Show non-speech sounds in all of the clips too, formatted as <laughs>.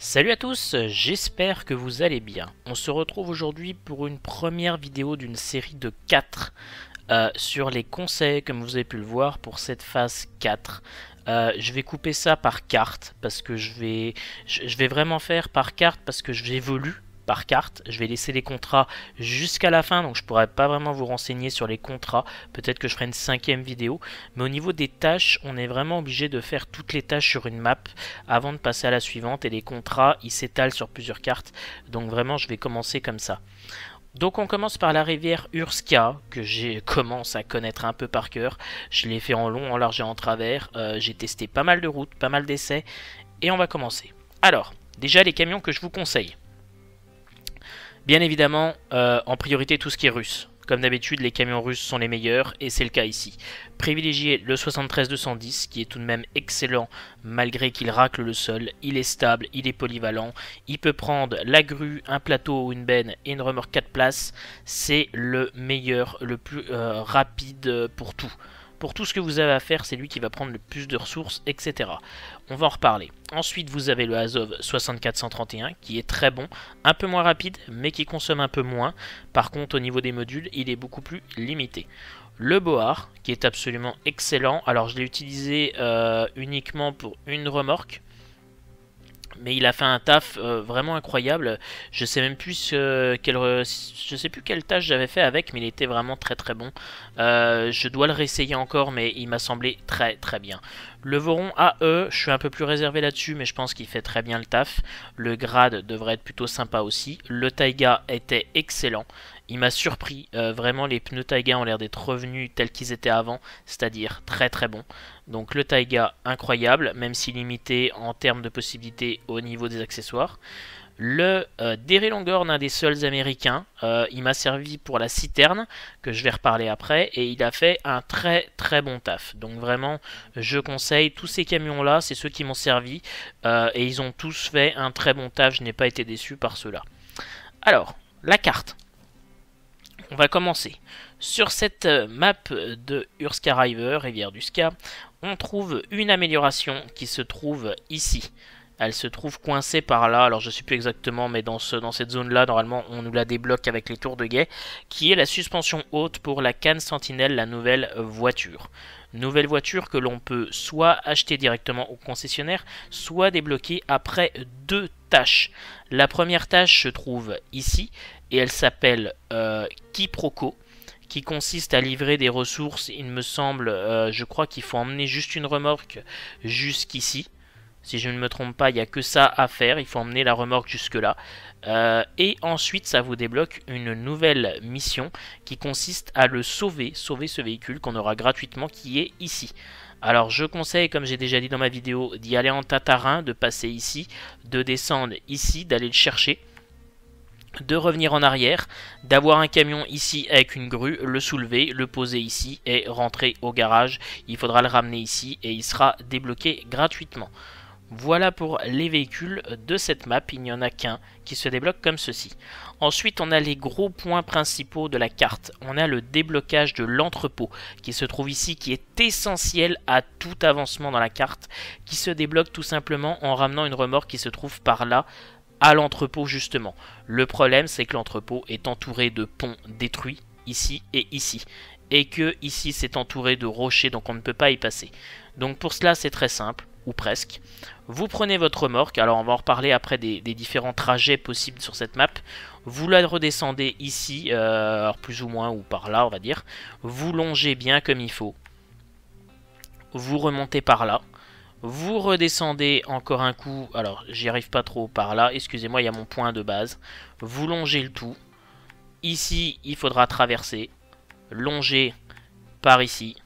Salut à tous, j'espère que vous allez bien. On se retrouve aujourd'hui pour une première vidéo d'une série de 4 euh, sur les conseils, comme vous avez pu le voir, pour cette phase 4. Euh, je vais couper ça par carte, parce que je vais, je, vais vraiment faire par carte, parce que j'évolue par carte. Je vais laisser les contrats jusqu'à la fin, donc je pourrais pas vraiment vous renseigner sur les contrats. Peut-être que je ferai une cinquième vidéo. Mais au niveau des tâches, on est vraiment obligé de faire toutes les tâches sur une map avant de passer à la suivante. Et les contrats, ils s'étalent sur plusieurs cartes. Donc vraiment, je vais commencer comme ça. Donc on commence par la rivière Urska, que j'ai <laughs> commence à connaître un peu par cœur. Je l'ai fait en long, en large et en travers. Euh, j'ai testé pas mal de routes, pas mal d'essais. Et on va commencer. Alors, déjà les camions que je vous conseille. Bien évidemment, euh, en priorité tout ce qui est russe. Comme d'habitude, les camions russes sont les meilleurs, et c'est le cas ici. Privilégiez le 73-210, qui est tout de même excellent, malgré qu'il racle le sol. Il est stable, il est polyvalent, il peut prendre la grue, un plateau ou une benne et une remorque 4 places. C'est le meilleur, le plus euh, rapide pour tout. Pour tout ce que vous avez à faire, c'est lui qui va prendre le plus de ressources, etc. On va en reparler. Ensuite, vous avez le Azov 6431 qui est très bon, un peu moins rapide, mais qui consomme un peu moins. Par contre, au niveau des modules, il est beaucoup plus limité le Boar, qui est absolument excellent. Alors je l'ai utilisé euh, uniquement pour une remorque, mais il a fait un taf euh, vraiment incroyable. Je sais même plus ce, je sais plus quelle tâche j'avais fait avec, mais il était vraiment très très bon. Euh, je dois le réessayer encore, mais il m'a semblé très très bien. Le Voron AE, je suis un peu plus réservé là-dessus, mais je pense qu'il fait très bien le taf. Le grade devrait être plutôt sympa aussi. Le Taiga était excellent il m'a surpris. Euh, vraiment, les pneus Taiga ont l'air d'être revenus tels qu'ils étaient avant, c'est-à-dire très très bons. Donc le Taiga, incroyable, même si limité en termes de possibilités au niveau des accessoires. Le euh, Derry Longhorn, un des seuls américains, euh, il m'a servi pour la citerne, que je vais reparler après, et il a fait un très très bon taf. Donc vraiment, je conseille tous ces camions-là, c'est ceux qui m'ont servi, euh, et ils ont tous fait un très bon taf, je n'ai pas été déçu par ceux-là. Alors, la carte. On va commencer. Sur cette euh, map de Urska River, rivière Ska, on trouve une amélioration qui se trouve ici. Elle se trouve coincée par là, alors je ne sais plus exactement, mais dans, dans cette zone-là, normalement, on nous la débloque avec les tours de guet, qui est la suspension haute pour la canne sentinelle, la nouvelle voiture. Nouvelle voiture que l'on peut soit acheter directement au concessionnaire, soit débloquer après deux tâches. La première tâche se trouve ici, et elle s'appelle euh, qui consiste à livrer des ressources, il me semble, euh, je crois qu'il faut emmener juste une remorque jusqu'ici. Si je ne me trompe pas, il n'y a que ça à faire, il faut emmener la remorque jusque-là. Euh, et ensuite, ça vous débloque une nouvelle mission qui consiste à le sauver, sauver ce véhicule qu'on aura gratuitement qui est ici. Alors je conseille, comme j'ai déjà dit dans ma vidéo, d'y aller en tatarin, de passer ici, de descendre ici, d'aller le chercher de revenir en arrière, d'avoir un camion ici avec une grue, le soulever, le poser ici et rentrer au garage. Il faudra le ramener ici et il sera débloqué gratuitement. Voilà pour les véhicules de cette map, il n'y en a qu'un qui se débloque comme ceci. Ensuite, on a les gros points principaux de la carte. On a le déblocage de l'entrepôt qui se trouve ici, qui est essentiel à tout avancement dans la carte, qui se débloque tout simplement en ramenant une remorque qui se trouve par là à l'entrepôt justement. Le problème c'est que l'entrepôt est entouré de ponts détruits ici et ici. Et que ici c'est entouré de rochers donc on ne peut pas y passer. Donc pour cela c'est très simple, ou presque. Vous prenez votre remorque, alors on va en reparler après des, différents trajets possibles sur cette map. Vous la redescendez ici, euh, plus ou moins, ou par là on va dire. Vous longez bien comme il faut. Vous remontez par là. Vous redescendez encore un coup. Alors, j'y arrive pas trop par là. Excusez-moi, il y a mon point de base. Vous longez le tout. Ici, il faudra traverser. Longer par ici.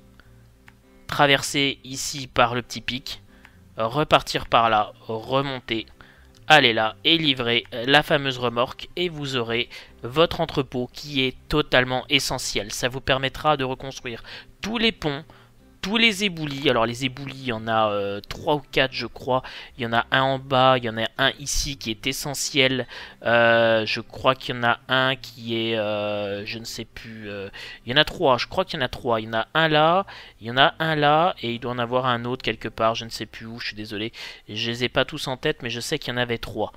Traverser ici par le petit pic. Repartir par là. Remonter. Allez là et livrer la fameuse remorque et vous aurez votre entrepôt qui est totalement essentiel. Ça vous permettra de reconstruire tous les ponts, tous les éboulis. Alors les éboulis, il y en a trois 3 ou 4 je crois. Il y en a un en bas, il y en a un ici qui est essentiel. je crois qu'il y en a un qui est... je ne sais plus. il y en a 3, je crois qu'il y en a 3. Il y en a un là, il y en a un là, et il doit en avoir un autre quelque part. Je ne sais plus où, je suis désolé. Je les ai pas tous en tête, mais je sais qu'il y en avait 3.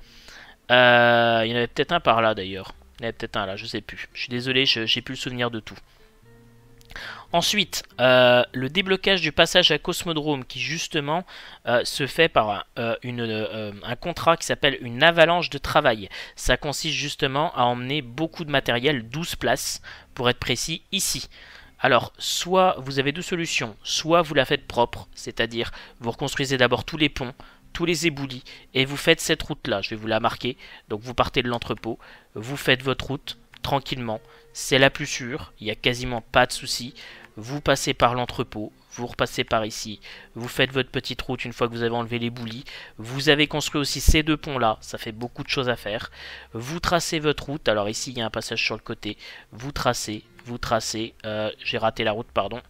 il y en avait peut-être un par là d'ailleurs. Il y en avait peut-être un là, je sais plus. Je suis désolé, je j'ai plus le souvenir de tout. Ensuite, euh, le déblocage du passage à Cosmodrome qui justement euh, se fait par euh, un contrat qui s'appelle une avalanche de travail. Ça consiste justement à emmener beaucoup de matériel, 12 places pour être précis, ici. Alors, soit vous avez deux solutions, soit vous la faites propre, c'est-à-dire vous reconstruisez d'abord tous les ponts, tous les éboulis, et vous faites cette route-là, je vais vous la marquer. Donc vous partez de l'entrepôt, vous faites votre route, tranquillement. C'est la plus sûre, il n'y a quasiment pas de soucis Vous passez par l'entrepôt, vous repassez par ici, vous faites votre petite route une fois que vous avez enlevé les boulis, vous avez construit aussi ces deux ponts-là, ça fait beaucoup de choses à faire, vous tracez votre route, alors ici il y a un passage sur le côté, vous tracez, vous tracez, euh, j'ai raté la route, pardon,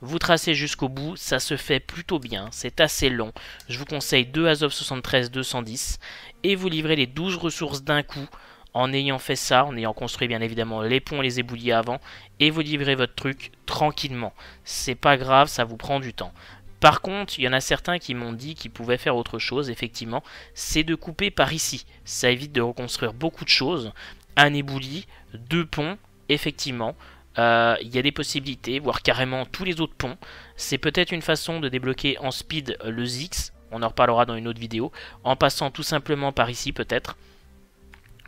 vous tracez jusqu'au bout, ça se fait plutôt bien, c'est assez long. Je vous conseille 2 Azov 73 210 et vous livrez les 12 ressources d'un coup en ayant fait ça, en ayant construit bien évidemment les ponts et les éboulis avant, et vous livrez votre truc tranquillement. C'est pas grave, ça vous prend du temps. Par contre, il y en a certains qui m'ont dit qu'ils pouvaient faire autre chose, effectivement, c'est de couper par ici. Ça évite de reconstruire beaucoup de choses. Un éboulis, deux ponts, effectivement. Euh, il y a des possibilités, voire carrément tous les autres ponts. C'est peut-être une façon de débloquer en speed le Zix, on en reparlera dans une autre vidéo, en passant tout simplement par ici peut-être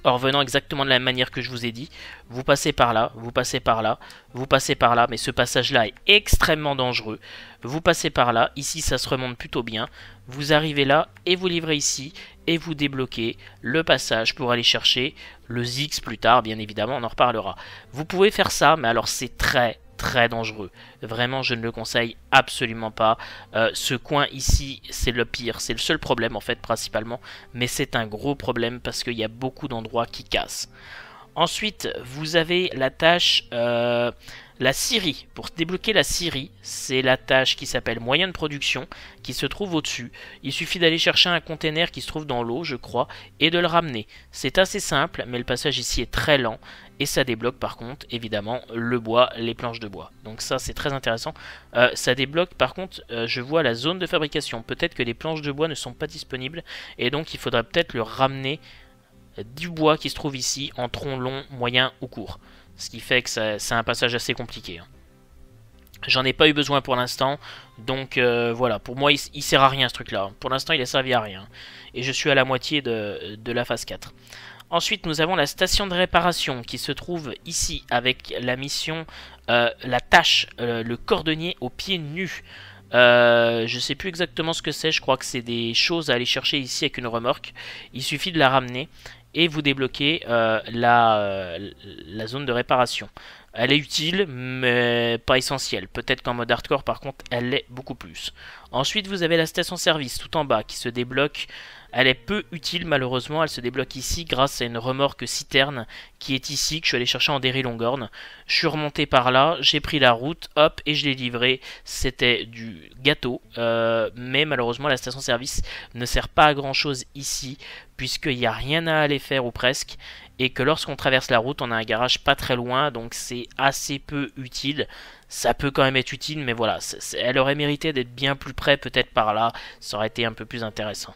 en revenant exactement de la manière que je vous ai dit. Vous passez par là, vous passez par là, vous passez par là, mais ce passage-là est extrêmement dangereux. Vous passez par là, ici ça se remonte plutôt bien. Vous arrivez là et vous livrez ici et vous débloquez le passage pour aller chercher le Zix plus tard, bien évidemment, on en reparlera. Vous pouvez faire ça, mais alors c'est très très dangereux. Vraiment, je ne le conseille absolument pas. Euh, ce coin ici, c'est le pire. C'est le seul problème, en fait, principalement. Mais c'est un gros problème parce qu'il y a beaucoup d'endroits qui cassent. Ensuite, vous avez la tâche euh, la Syrie. Pour débloquer la Syrie, c'est la tâche qui s'appelle moyen de production, qui se trouve au-dessus. Il suffit d'aller chercher un container qui se trouve dans l'eau, je crois, et de le ramener. C'est assez simple, mais le passage ici est très lent, et ça débloque par contre, évidemment, le bois, les planches de bois. Donc ça, c'est très intéressant. Euh, ça débloque, par contre, euh, je vois la zone de fabrication. Peut-être que les planches de bois ne sont pas disponibles, et donc il faudrait peut-être le ramener du bois qui se trouve ici en tronc long, moyen ou court. Ce qui fait que c'est un passage assez compliqué. Hein. J'en ai pas eu besoin pour l'instant, donc euh, voilà, pour moi il, sert à rien ce truc-là. Pour l'instant il a servi à rien. Et je suis à la moitié de, la phase 4. Ensuite nous avons la station de réparation qui se trouve ici avec la mission, euh, la tâche, euh, le cordonnier au pied nu. Euh, je sais plus exactement ce que c'est, je crois que c'est des choses à aller chercher ici avec une remorque. Il suffit de la ramener et vous débloquez euh, euh, la, zone de réparation. Elle est utile, mais pas essentielle. Peut-être qu'en mode hardcore, par contre, elle l'est beaucoup plus. Ensuite, vous avez la station-service tout en bas qui se débloque elle est peu utile malheureusement, elle se débloque ici grâce à une remorque citerne qui est ici, que je suis allé chercher en Derry Longhorn. Je suis remonté par là, j'ai pris la route, hop, et je l'ai livré. C'était du gâteau, euh, mais malheureusement la station-service ne sert pas à grand-chose ici, puisqu'il n'y a rien à aller faire ou presque, et que lorsqu'on traverse la route, on a un garage pas très loin, donc c'est assez peu utile. Ça peut quand même être utile, mais voilà, elle aurait mérité d'être bien plus près peut-être par là, ça aurait été un peu plus intéressant.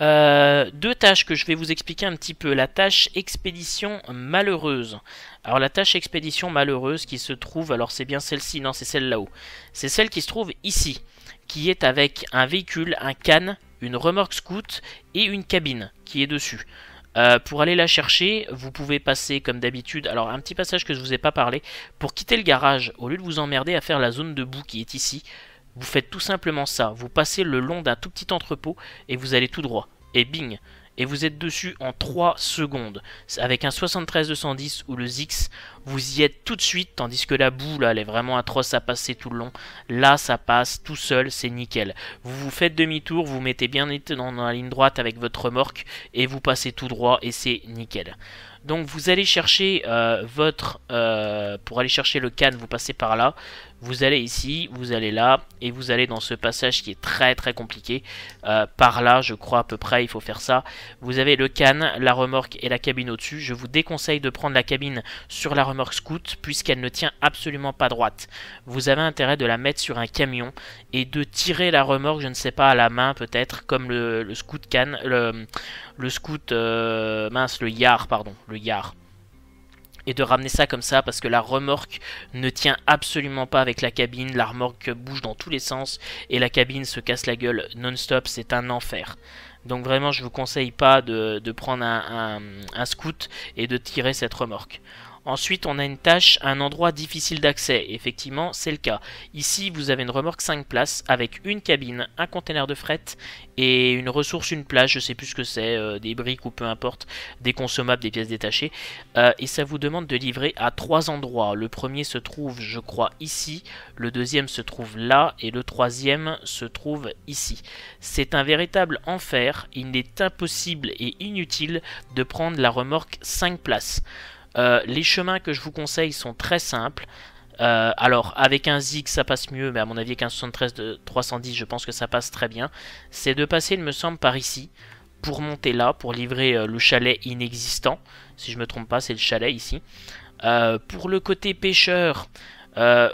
Euh, deux tâches que je vais vous expliquer un petit peu. La tâche expédition malheureuse. Alors la tâche expédition malheureuse qui se trouve, alors c'est bien celle-ci, non c'est celle là-haut. C'est celle qui se trouve ici, qui est avec un véhicule, un canne, une remorque scout et une cabine qui est dessus. Euh, pour aller la chercher, vous pouvez passer comme d'habitude, alors un petit passage que je ne vous ai pas parlé, pour quitter le garage, au lieu de vous emmerder à faire la zone de boue qui est ici, vous faites tout simplement ça, vous passez le long d'un tout petit entrepôt et vous allez tout droit. Et bing Et vous êtes dessus en 3 secondes. Avec un 73-210 ou le Zix, vous y êtes tout de suite, tandis que la boue, là, elle est vraiment atroce à passer tout le long. Là, ça passe tout seul, c'est nickel. Vous vous faites demi-tour, vous mettez bien dans la ligne droite avec votre remorque et vous passez tout droit et c'est nickel. Donc vous allez chercher euh, votre... Euh, pour aller chercher le can, vous passez par là. Vous allez ici, vous allez là, et vous allez dans ce passage qui est très très compliqué. Euh, par là, je crois à peu près, il faut faire ça. Vous avez le can, la remorque et la cabine au-dessus. Je vous déconseille de prendre la cabine sur la remorque scout, puisqu'elle ne tient absolument pas droite. Vous avez intérêt de la mettre sur un camion, et de tirer la remorque, je ne sais pas, à la main peut-être, comme le, scout can, le, le scout, euh, mince, le yard, pardon, le yard et de ramener ça comme ça parce que la remorque ne tient absolument pas avec la cabine, la remorque bouge dans tous les sens et la cabine se casse la gueule non-stop, c'est un enfer. Donc vraiment je vous conseille pas de, de prendre un, un scout et de tirer cette remorque. Ensuite, on a une tâche à un endroit difficile d'accès. Effectivement, c'est le cas. Ici, vous avez une remorque 5 places avec une cabine, un conteneur de fret et une ressource, une plage, je sais plus ce que c'est, euh, des briques ou peu importe, des consommables, des pièces détachées. Euh, et ça vous demande de livrer à trois endroits. Le premier se trouve, je crois, ici. Le deuxième se trouve là. Et le troisième se trouve ici. C'est un véritable enfer. Il n'est impossible et inutile de prendre la remorque 5 places. Euh, les chemins que je vous conseille sont très simples. Euh, alors, avec un zig, ça passe mieux, mais à mon avis, qu'un 73 de 310, je pense que ça passe très bien. C'est de passer, il me semble, par ici, pour monter là, pour livrer euh, le chalet inexistant. Si je me trompe pas, c'est le chalet ici. pour le côté pêcheur,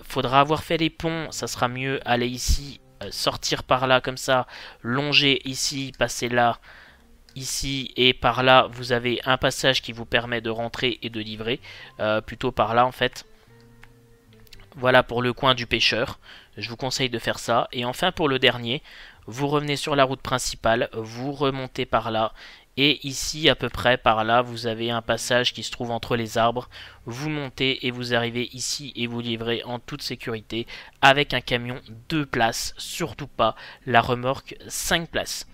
faudra avoir fait les ponts, ça sera mieux aller ici, sortir par là comme ça, longer ici, passer là, ici et par là, vous avez un passage qui vous permet de rentrer et de livrer. Euh, plutôt par là, en fait. Voilà pour le coin du pêcheur. Je vous conseille de faire ça. Et enfin, pour le dernier, vous revenez sur la route principale, vous remontez par là. Et ici, à peu près par là, vous avez un passage qui se trouve entre les arbres. Vous montez et vous arrivez ici et vous livrez en toute sécurité avec un camion 2 places, surtout pas la remorque 5 places.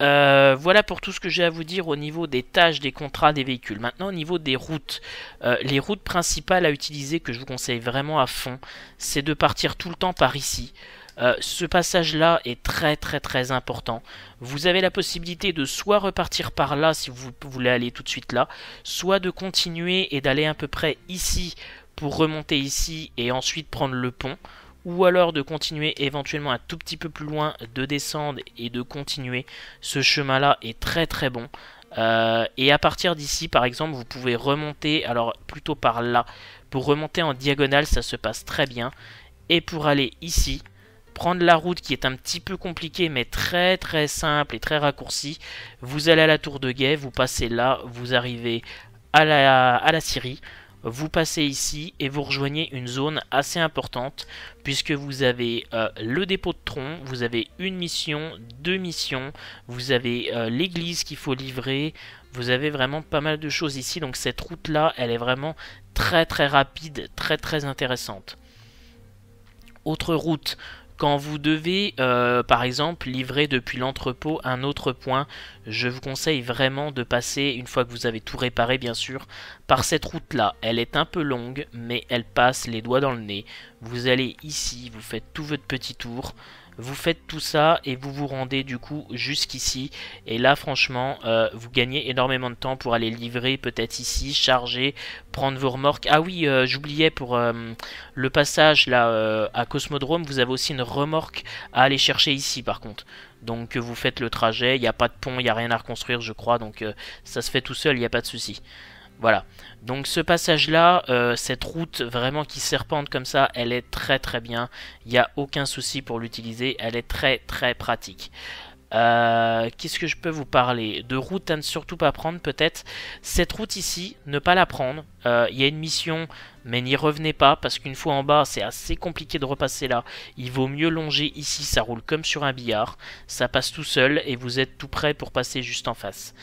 Euh, voilà pour tout ce que j'ai à vous dire au niveau des tâches, des contrats, des véhicules. Maintenant au niveau des routes. Euh, les routes principales à utiliser que je vous conseille vraiment à fond, c'est de partir tout le temps par ici. Euh, ce passage là est très très très important. Vous avez la possibilité de soit repartir par là si vous voulez aller tout de suite là, soit de continuer et d'aller à peu près ici pour remonter ici et ensuite prendre le pont ou alors de continuer éventuellement un tout petit peu plus loin, de descendre et de continuer. Ce chemin-là est très très bon. Euh, et à partir d'ici, par exemple, vous pouvez remonter, alors plutôt par là, pour remonter en diagonale, ça se passe très bien. Et pour aller ici, prendre la route qui est un petit peu compliquée, mais très très simple et très raccourcie, vous allez à la tour de guet, vous passez là, vous arrivez à la, à la Syrie, vous passez ici et vous rejoignez une zone assez importante puisque vous avez euh, le dépôt de tronc, vous avez une mission, deux missions, vous avez euh, l'église qu'il faut livrer, vous avez vraiment pas mal de choses ici donc cette route là elle est vraiment très très rapide, très très intéressante. Autre route quand vous devez, euh, par exemple, livrer depuis l'entrepôt un autre point, je vous conseille vraiment de passer, une fois que vous avez tout réparé bien sûr, par cette route-là. Elle est un peu longue, mais elle passe les doigts dans le nez. Vous allez ici, vous faites tout votre petit tour, vous faites tout ça et vous vous rendez du coup jusqu'ici. Et là, franchement, euh, vous gagnez énormément de temps pour aller livrer peut-être ici, charger, prendre vos remorques. Ah oui, euh, j'oubliais pour euh, le passage là à Cosmodrome, vous avez aussi une remorque à aller chercher ici par contre. Donc vous faites le trajet, il n'y a pas de pont, il n'y a rien à reconstruire je crois, donc ça se fait tout seul, il n'y a pas de souci. Voilà. Donc ce passage-là, euh, cette route vraiment qui serpente comme ça, elle est très très bien. Il n'y a aucun souci pour l'utiliser. Elle est très très pratique. Euh, qu'est-ce que je peux vous parler De route à ne surtout pas prendre peut-être. Cette route ici, ne pas la prendre. Euh, il y a une mission, mais n'y revenez pas parce qu'une fois en bas, c'est assez compliqué de repasser là. Il vaut mieux longer ici, ça roule comme sur un billard. Ça passe tout seul et vous êtes tout prêt pour passer juste en face.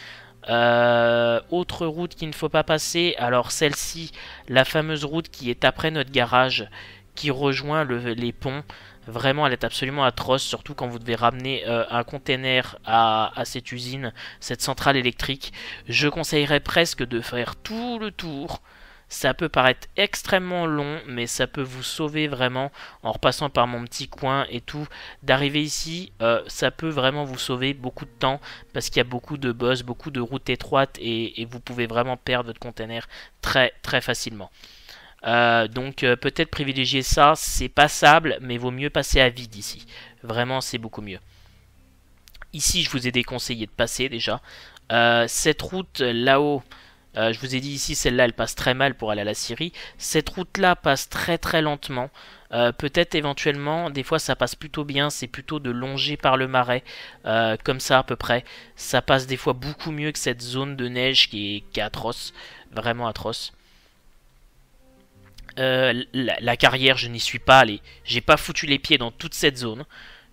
Euh, autre route qu'il ne faut pas passer, alors celle-ci, la fameuse route qui est après notre garage, qui rejoint les ponts. Vraiment, elle est absolument atroce, surtout quand vous devez ramener euh, un container à, à, cette usine, cette centrale électrique. Je conseillerais presque de faire tout le tour ça peut paraître extrêmement long, mais ça peut vous sauver vraiment en repassant par mon petit coin et tout. D'arriver ici, euh, ça peut vraiment vous sauver beaucoup de temps parce qu'il y a beaucoup de boss, beaucoup de routes étroites et, vous pouvez vraiment perdre votre container très très facilement. Euh, donc euh, peut-être privilégier ça, c'est passable, mais vaut mieux passer à vide ici. Vraiment, c'est beaucoup mieux. Ici, je vous ai déconseillé de passer déjà. cette route là-haut, euh, je vous ai dit ici, celle-là, elle passe très mal pour aller à la Syrie. Cette route-là passe très très lentement. Euh, peut-être éventuellement, des fois ça passe plutôt bien, c'est plutôt de longer par le marais, euh, comme ça à peu près. Ça passe des fois beaucoup mieux que cette zone de neige qui est, atroce, vraiment atroce. la, carrière, je n'y suis pas allé. J'ai pas foutu les pieds dans toute cette zone.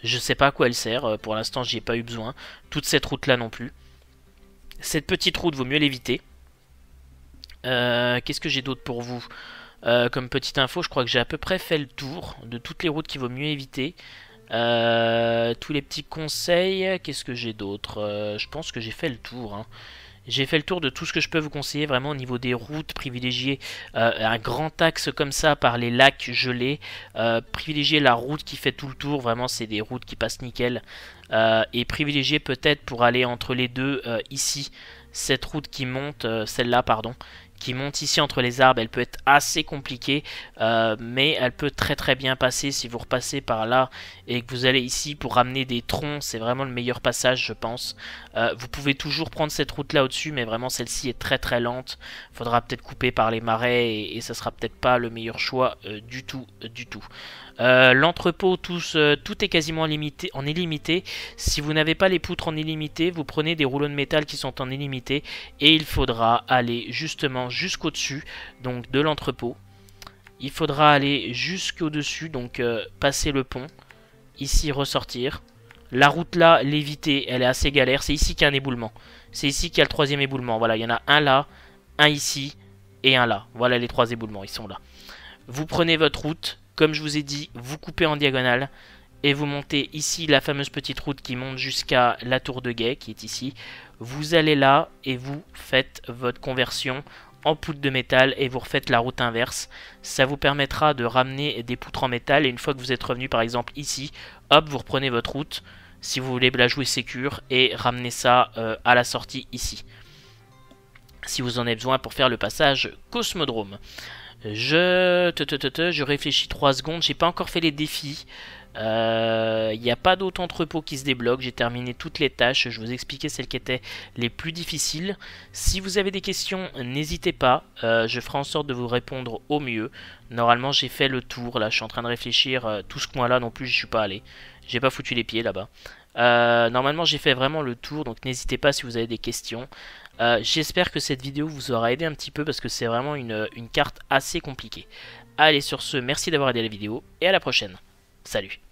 Je sais pas à quoi elle sert, pour l'instant j'y ai pas eu besoin. Toute cette route là non plus. Cette petite route vaut mieux l'éviter. Euh, qu'est-ce que j'ai d'autre pour vous euh, Comme petite info, je crois que j'ai à peu près fait le tour de toutes les routes qu'il vaut mieux éviter. Euh, tous les petits conseils. Qu'est-ce que j'ai d'autre Je pense que j'ai fait le tour. Hein. J'ai fait le tour de tout ce que je peux vous conseiller vraiment au niveau des routes, privilégier un grand axe comme ça par les lacs gelés, privilégier la route qui fait tout le tour, vraiment c'est des routes qui passent nickel, et privilégier peut-être pour aller entre les deux ici, cette route qui monte, celle-là pardon, qui monte ici entre les arbres, elle peut être assez compliquée, euh, mais elle peut très très bien passer si vous repassez par là et que vous allez ici pour ramener des troncs, c'est vraiment le meilleur passage je pense. Euh, vous pouvez toujours prendre cette route là au-dessus, mais vraiment celle-ci est très très lente, faudra peut-être couper par les marais et, et ça sera peut-être pas le meilleur choix euh, du tout, du tout. L'entrepôt, tout, tout est quasiment limité, en illimité. Si vous n'avez pas les poutres en illimité, vous prenez des rouleaux de métal qui sont en illimité et il faudra aller justement jusqu'au-dessus, donc de l'entrepôt. Il faudra aller jusqu'au-dessus, donc euh, passer le pont. Ici, ressortir. La route là, l'éviter, elle est assez galère. C'est ici qu'il y a un éboulement. C'est ici qu'il y a le troisième éboulement. Voilà, il y en a un là, un ici et un là. Voilà les trois éboulements, ils sont là. Vous prenez votre route, comme je vous ai dit, vous coupez en diagonale et vous montez ici la fameuse petite route qui monte jusqu'à la tour de guet qui est ici. Vous allez là et vous faites votre conversion en poutre de métal et vous refaites la route inverse. Ça vous permettra de ramener des poutres en métal et une fois que vous êtes revenu par exemple ici, hop, vous reprenez votre route si vous voulez la jouer sécure et ramener ça euh, à la sortie ici. Si vous en avez besoin pour faire le passage Cosmodrome. Je, te, te, te, je réfléchis 3 secondes, j'ai pas encore fait les défis. Il euh, n'y a pas d'autres entrepôt qui se débloque. J'ai terminé toutes les tâches. Je vous expliquais celles qui étaient les plus difficiles. Si vous avez des questions, n'hésitez pas. Euh, je ferai en sorte de vous répondre au mieux. Normalement, j'ai fait le tour. Là, je suis en train de réfléchir. Euh, tout ce coin-là non plus, je ne suis pas allé. J'ai pas foutu les pieds là-bas. normalement, j'ai fait vraiment le tour. Donc, n'hésitez pas si vous avez des questions. J'espère que cette vidéo vous aura aidé un petit peu parce que c'est vraiment une, une carte assez compliquée. Allez, sur ce, merci d'avoir aidé la vidéo et à la prochaine. Salut